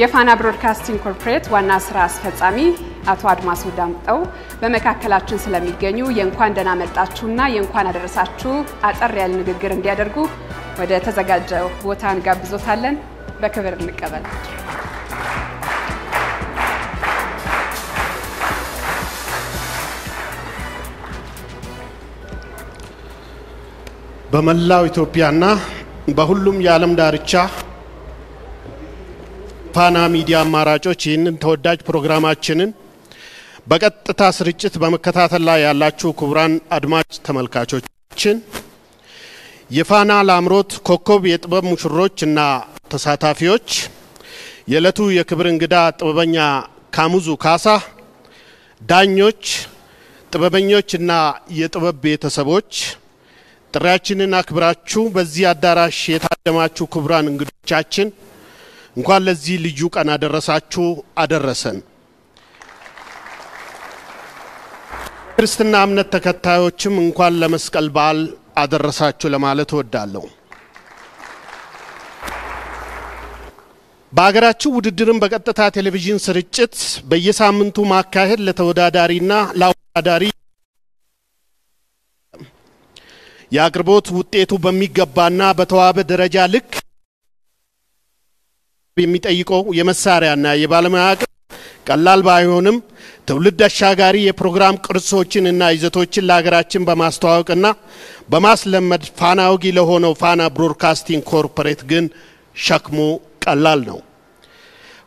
የፋና ብሮድካስቲንግ ኮርፖሬት ዋና ስራ አስፈጻሚ አቶ አድማሱ ዳምጠው በመካከላችን ስለሚገኙ የእንኳን ደህና መጣችሁና የእንኳን አደረሳችሁ አጠር ያለ ንግግር እንዲያደርጉ ወደ ተዘጋጀው ቦታ እንጋብዞታለን። በክብር እንቀበል። በመላው ኢትዮጵያና በሁሉም የዓለም ዳርቻ ፋና ሚዲያ አማራጮች ይህንን ተወዳጅ ፕሮግራማችንን በቀጥታ ስርጭት በመከታተል ላይ ያላችሁ ክቡራን አድማጭ ተመልካቾችን የፋና ላምሮት ኮከብ የጥበብ ሙሽሮች እና ተሳታፊዎች የዕለቱ የክብር እንግዳ ጥበበኛ ካሙዙ ካሳ፣ ዳኞች፣ ጥበበኞች እና የጥበብ ቤተሰቦች ጥሪያችንን አክብራችሁ በዚህ አዳራሽ የታደማችሁ ክቡራን እንግዶቻችን እንኳን ለዚህ ልዩ ቀን አደረሳችሁ አደረሰን። ክርስትና እምነት ተከታዮችም እንኳን ለመስቀል በዓል አደረሳችሁ ለማለት እወዳለሁ። በሀገራችን ውድድርን በቀጥታ ቴሌቪዥን ስርጭት በየሳምንቱ ማካሄድ ለተወዳዳሪና ለአወዳዳሪ የአቅርቦት ውጤቱ በሚገባና በተዋበ ደረጃ ልክ የሚጠይቀው የመሳሪያና የባለሙያ አቅም ቀላል ባይሆንም ትውልድ አሻጋሪ የፕሮግራም ቅርሶችን እና ይዘቶችን ለሀገራችን በማስተዋወቅና በማስለመድ ፋና ወጊ ለሆነው ፋና ብሮድካስቲንግ ኮርፖሬት ግን ሸክሙ ቀላል ነው።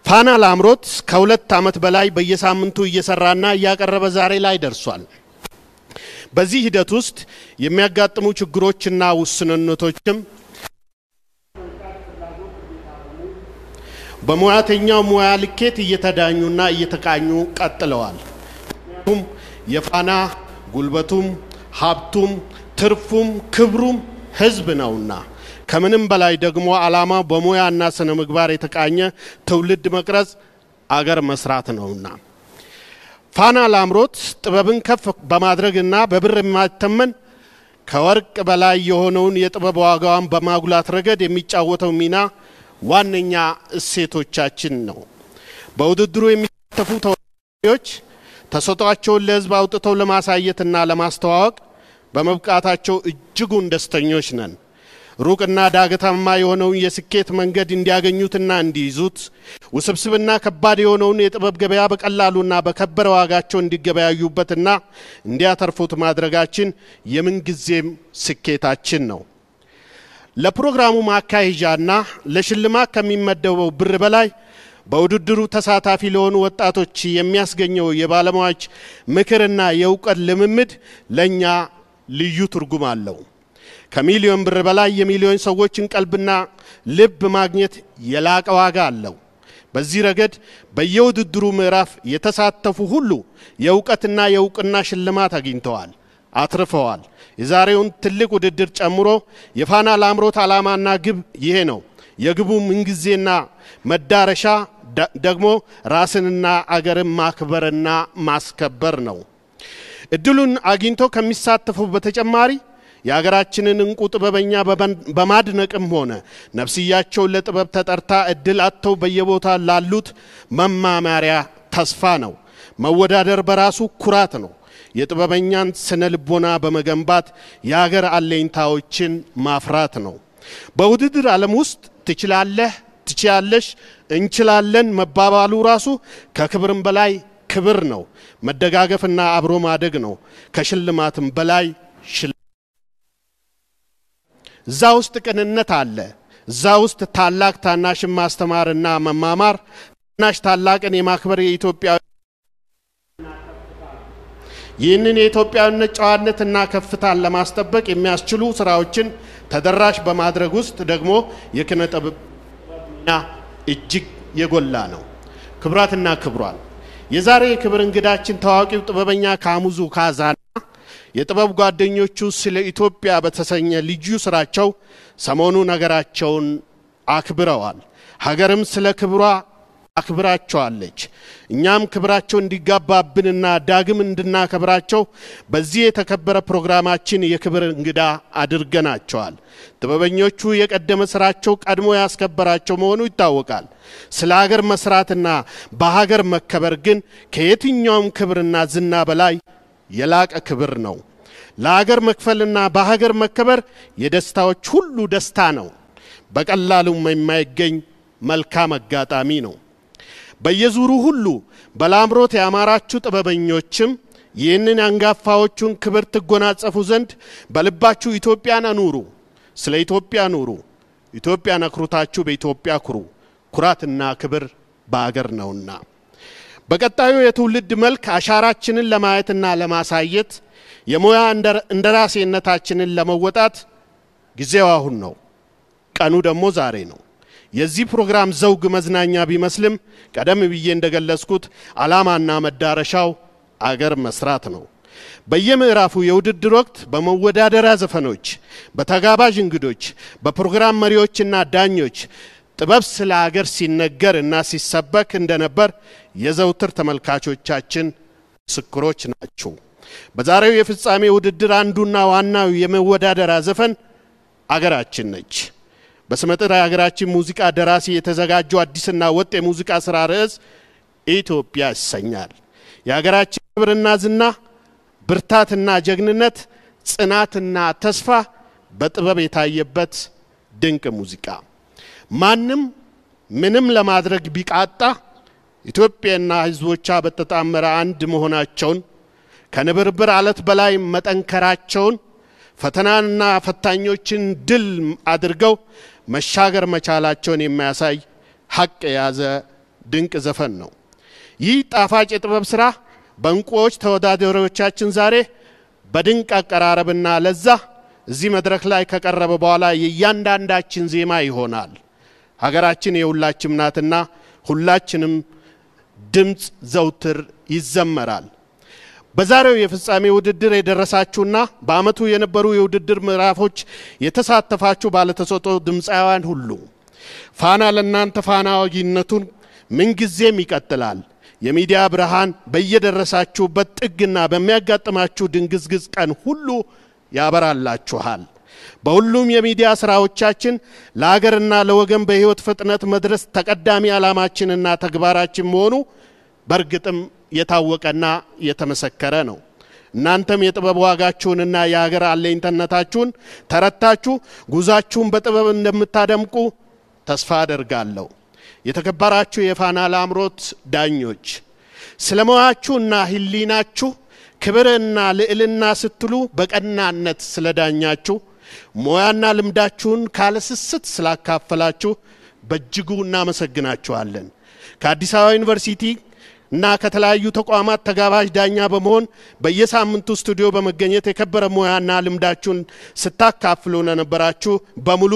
ፋና ላምሮት ከሁለት ዓመት በላይ በየሳምንቱ እየሰራና እያቀረበ ዛሬ ላይ ደርሷል። በዚህ ሂደት ውስጥ የሚያጋጥሙ ችግሮችና ውስንነቶችም በሙያተኛው ሙያ ልኬት እየተዳኙና እየተቃኙ ቀጥለዋል። ምክንያቱም የፋና ጉልበቱም ሀብቱም ትርፉም ክብሩም ህዝብ ነውና ከምንም በላይ ደግሞ ዓላማው በሙያና ስነ ምግባር የተቃኘ ትውልድ መቅረጽ አገር መስራት ነውና ፋና ላምሮት ጥበብን ከፍ በማድረግና በብር የማይተመን ከወርቅ በላይ የሆነውን የጥበብ ዋጋዋን በማጉላት ረገድ የሚጫወተው ሚና ዋነኛ እሴቶቻችን ነው። በውድድሩ የሚሳተፉ ተወዳዳሪዎች ተሰጧቸውን ለህዝብ አውጥተው ለማሳየትና ለማስተዋወቅ በመብቃታቸው እጅጉን ደስተኞች ነን። ሩቅና ዳገታማ የሆነውን የስኬት መንገድ እንዲያገኙትና እንዲይዙት ውስብስብና ከባድ የሆነውን የጥበብ ገበያ በቀላሉና በከበረ ዋጋቸው እንዲገበያዩበትና እንዲያተርፉት ማድረጋችን የምንጊዜም ስኬታችን ነው። ለፕሮግራሙ ማካሄጃና ለሽልማት ከሚመደበው ብር በላይ በውድድሩ ተሳታፊ ለሆኑ ወጣቶች የሚያስገኘው የባለሙያዎች ምክርና የእውቀት ልምምድ ለእኛ ልዩ ትርጉም አለው። ከሚሊዮን ብር በላይ የሚሊዮን ሰዎችን ቀልብና ልብ ማግኘት የላቀ ዋጋ አለው። በዚህ ረገድ በየውድድሩ ምዕራፍ የተሳተፉ ሁሉ የእውቀትና የእውቅና ሽልማት አግኝተዋል። አትርፈዋል። የዛሬውን ትልቅ ውድድር ጨምሮ የፋና ላምሮት ዓላማና ግብ ይሄ ነው። የግቡ ምንጊዜና መዳረሻ ደግሞ ራስንና አገርን ማክበርና ማስከበር ነው። እድሉን አግኝቶ ከሚሳተፉ በተጨማሪ የሀገራችንን እንቁ ጥበበኛ በማድነቅም ሆነ ነፍስያቸውን ለጥበብ ተጠርታ እድል አጥተው በየቦታ ላሉት መማማሪያ ተስፋ ነው። መወዳደር በራሱ ኩራት ነው። የጥበበኛን ስነ ልቦና በመገንባት የአገር አለኝታዎችን ማፍራት ነው። በውድድር ዓለም ውስጥ ትችላለህ፣ ትችያለሽ፣ እንችላለን መባባሉ ራሱ ከክብርም በላይ ክብር ነው። መደጋገፍና አብሮ ማደግ ነው። ከሽልማትም በላይ እዛ ውስጥ ቅንነት አለ። እዛ ውስጥ ታላቅ ታናሽን ማስተማርና መማማር፣ ታናሽ ታላቅን የማክበር የኢትዮጵያ ይህንን የኢትዮጵያዊነት ጨዋነትና ከፍታን ለማስጠበቅ የሚያስችሉ ስራዎችን ተደራሽ በማድረግ ውስጥ ደግሞ የኪነ ጥበብ ሚና እጅግ የጎላ ነው። ክብራትና ክብሯል የዛሬ የክብር እንግዳችን ታዋቂው ጥበበኛ ካሙዙ ካዛና የጥበብ ጓደኞቹ ስለ ኢትዮጵያ በተሰኘ ልዩ ስራቸው ሰሞኑ ነገራቸውን አክብረዋል። ሀገርም ስለ ክብሯ አክብራቸዋለች። እኛም ክብራቸው እንዲጋባብንና ዳግም እንድናከብራቸው በዚህ የተከበረ ፕሮግራማችን የክብር እንግዳ አድርገናቸዋል። ጥበበኞቹ የቀደመ ስራቸው ቀድሞ ያስከበራቸው መሆኑ ይታወቃል። ስለ ሀገር መስራትና በሀገር መከበር ግን ከየትኛውም ክብርና ዝና በላይ የላቀ ክብር ነው። ለሀገር መክፈልና በሀገር መከበር የደስታዎች ሁሉ ደስታ ነው። በቀላሉም የማይገኝ መልካም አጋጣሚ ነው። በየዙሩ ሁሉ በላምሮት ያማራችሁ ጥበበኞችም ይህንን አንጋፋዎቹን ክብር ትጎናጸፉ ዘንድ በልባችሁ ኢትዮጵያን አኑሩ። ስለ ኢትዮጵያ ኑሩ። ኢትዮጵያን አክሩታችሁ በኢትዮጵያ ኩሩ። ኩራትና ክብር በአገር ነውና። በቀጣዩ የትውልድ መልክ አሻራችንን ለማየትና ለማሳየት የሙያ እንደራሴነታችንን ለመወጣት ጊዜው አሁን ነው። ቀኑ ደግሞ ዛሬ ነው። የዚህ ፕሮግራም ዘውግ መዝናኛ ቢመስልም ቀደም ብዬ እንደገለጽኩት ዓላማና መዳረሻው አገር መስራት ነው። በየምዕራፉ የውድድር ወቅት በመወዳደሪያ ዘፈኖች፣ በተጋባዥ እንግዶች፣ በፕሮግራም መሪዎችና ዳኞች ጥበብ ስለ አገር ሲነገር እና ሲሰበክ እንደነበር የዘውትር ተመልካቾቻችን ምስክሮች ናቸው። በዛሬው የፍጻሜ ውድድር አንዱና ዋናው የመወዳደሪያ ዘፈን አገራችን ነች። በስመጥር የሀገራችን ሙዚቃ ደራሲ የተዘጋጀው አዲስና ወጥ የሙዚቃ ስራ ርዕስ ኢትዮጵያ ይሰኛል። የሀገራችን ክብርና ዝና፣ ብርታትና ጀግንነት፣ ጽናትና ተስፋ በጥበብ የታየበት ድንቅ ሙዚቃ። ማንም ምንም ለማድረግ ቢቃጣ ኢትዮጵያና ሕዝቦቿ በተጣመረ አንድ መሆናቸውን ከንብርብር አለት በላይ መጠንከራቸውን ፈተናና ፈታኞችን ድል አድርገው መሻገር መቻላቸውን የሚያሳይ ሀቅ የያዘ ድንቅ ዘፈን ነው። ይህ ጣፋጭ የጥበብ ስራ በእንቁዎች ተወዳዳሪዎቻችን ዛሬ በድንቅ አቀራረብና ለዛ እዚህ መድረክ ላይ ከቀረበ በኋላ የእያንዳንዳችን ዜማ ይሆናል። ሀገራችን የሁላችም ናትና ሁላችንም ድምፅ ዘውትር ይዘመራል። በዛሬው የፍጻሜ ውድድር የደረሳችሁና በአመቱ የነበሩ የውድድር ምዕራፎች የተሳተፋችሁ ባለተሰጦ ድምፃውያን ሁሉ ፋና ለእናንተ ፋናዊነቱን ምንጊዜም ይቀጥላል። የሚዲያ ብርሃን በየደረሳችሁበት ጥግና በሚያጋጥማችሁ ድንግዝግዝ ቀን ሁሉ ያበራላችኋል። በሁሉም የሚዲያ ስራዎቻችን ለአገርና ለወገን በህይወት ፍጥነት መድረስ ተቀዳሚ ዓላማችንና ተግባራችን መሆኑ በእርግጥም የታወቀና የተመሰከረ ነው። እናንተም የጥበብ ዋጋችሁንና የሀገር አለኝተነታችሁን ተረታችሁ ጉዛችሁን በጥበብ እንደምታደምቁ ተስፋ አደርጋለሁ። የተከበራችሁ የፋና ላምሮት ዳኞች ስለ ሙያችሁና ሕሊናችሁ ክብርና ልዕልና ስትሉ በቀናነት ስለ ዳኛችሁ ሙያና ልምዳችሁን ካለስስት ስላካፈላችሁ በእጅጉ እናመሰግናችኋለን። ከአዲስ አበባ ዩኒቨርሲቲ እና ከተለያዩ ተቋማት ተጋባዥ ዳኛ በመሆን በየሳምንቱ ስቱዲዮ በመገኘት የከበረ ሙያና ልምዳችሁን ስታካፍሉ ለነበራችሁ በሙሉ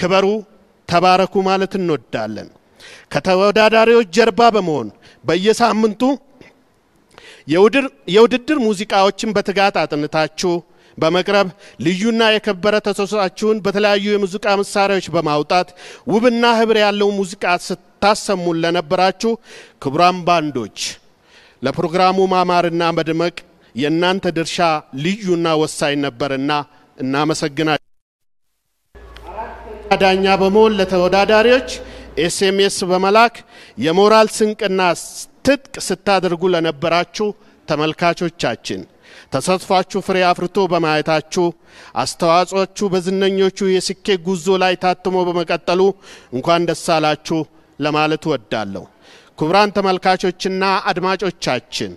ክበሩ፣ ተባረኩ ማለት እንወዳለን። ከተወዳዳሪዎች ጀርባ በመሆን በየሳምንቱ የውድድር ሙዚቃዎችን በትጋት አጥንታችሁ በመቅረብ ልዩና የከበረ ተሰጥኦአችሁን በተለያዩ የሙዚቃ መሳሪያዎች በማውጣት ውብና ህብር ያለው ሙዚቃ ስታሰሙን ለነበራችሁ ክቡራን ባንዶች ለፕሮግራሙ ማማርና መድመቅ የእናንተ ድርሻ ልዩና ወሳኝ ነበርና እናመሰግናለን። ዳኛ በመሆን ለተወዳዳሪዎች ኤስኤምኤስ በመላክ የሞራል ስንቅና ትጥቅ ስታደርጉ ለነበራችሁ ተመልካቾቻችን ተሳትፏችሁ ፍሬ አፍርቶ በማየታችሁ አስተዋጽኦችሁ በዝነኞቹ የስኬት ጉዞ ላይ ታትሞ በመቀጠሉ እንኳን ደስ አላችሁ ለማለት እወዳለሁ። ክቡራን ተመልካቾችና አድማጮቻችን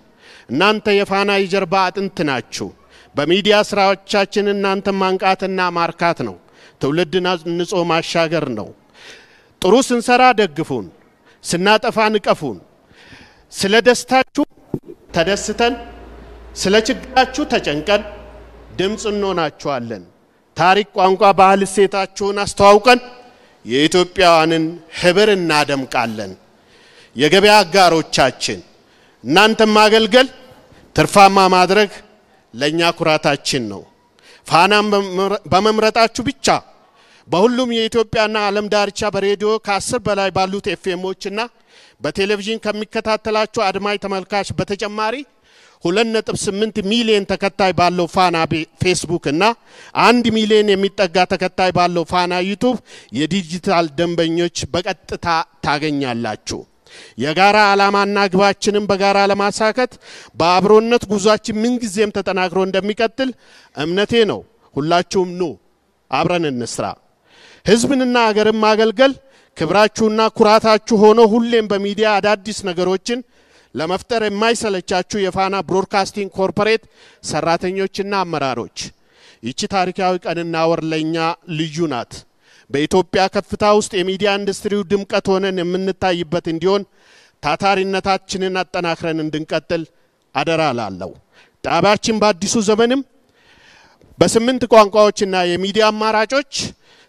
እናንተ የፋና የጀርባ አጥንት ናችሁ። በሚዲያ ስራዎቻችን እናንተ ማንቃትና ማርካት ነው፣ ትውልድን ንጾ ማሻገር ነው። ጥሩ ስንሰራ ደግፉን፣ ስናጠፋ ንቀፉን። ስለ ደስታችሁ ተደስተን ስለ ችግራችሁ ተጨንቀን ድምፅ እንሆናችኋለን። ታሪክ፣ ቋንቋ፣ ባህል፣ እሴታችሁን አስተዋውቀን የኢትዮጵያውያንን ህብር እናደምቃለን። የገበያ አጋሮቻችን እናንተን ማገልገል ትርፋማ ማድረግ ለእኛ ኩራታችን ነው። ፋናም በመምረጣችሁ ብቻ በሁሉም የኢትዮጵያና ዓለም ዳርቻ በሬዲዮ ከአስር በላይ ባሉት ኤፍኤሞችና በቴሌቪዥን ከሚከታተላቸው አድማጭ ተመልካች በተጨማሪ 2.8 ሚሊዮን ተከታይ ባለው ፋና ፌስቡክ እና አንድ ሚሊዮን የሚጠጋ ተከታይ ባለው ፋና ዩቱብ የዲጂታል ደንበኞች በቀጥታ ታገኛላችሁ። የጋራ ዓላማና ግባችንን በጋራ ለማሳከት በአብሮነት ጉዟችን ምንጊዜም ተጠናክሮ እንደሚቀጥል እምነቴ ነው። ሁላችሁም ኑ አብረን እንስራ። ህዝብንና አገርን ማገልገል ክብራችሁና ኩራታችሁ ሆኖ ሁሌም በሚዲያ አዳዲስ ነገሮችን ለመፍጠር የማይሰለቻችሁ የፋና ብሮድካስቲንግ ኮርፖሬት ሰራተኞችና አመራሮች፣ ይቺ ታሪካዊ ቀንና ወር ለእኛ ልዩ ናት። በኢትዮጵያ ከፍታ ውስጥ የሚዲያ ኢንዱስትሪው ድምቀት ሆነን የምንታይበት እንዲሆን ታታሪነታችንን አጠናክረን እንድንቀጥል አደራ ላለው ጣቢያችን በአዲሱ ዘመንም በስምንት ቋንቋዎችና የሚዲያ አማራጮች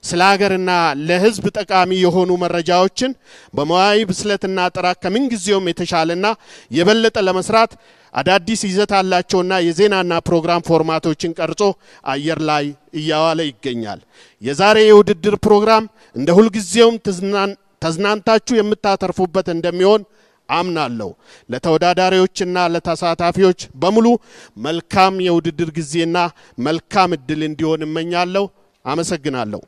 ስለ ሀገርና ለህዝብ ጠቃሚ የሆኑ መረጃዎችን በሙያዊ ብስለትና ጥራት ከምንጊዜውም የተሻለና የበለጠ ለመስራት አዳዲስ ይዘት አላቸውና የዜናና ፕሮግራም ፎርማቶችን ቀርጾ አየር ላይ እያዋለ ይገኛል። የዛሬ የውድድር ፕሮግራም እንደ ሁልጊዜውም ተዝናንታችሁ የምታተርፉበት እንደሚሆን አምናለሁ። ለተወዳዳሪዎችና ለተሳታፊዎች በሙሉ መልካም የውድድር ጊዜና መልካም እድል እንዲሆን እመኛለሁ። አመሰግናለሁ።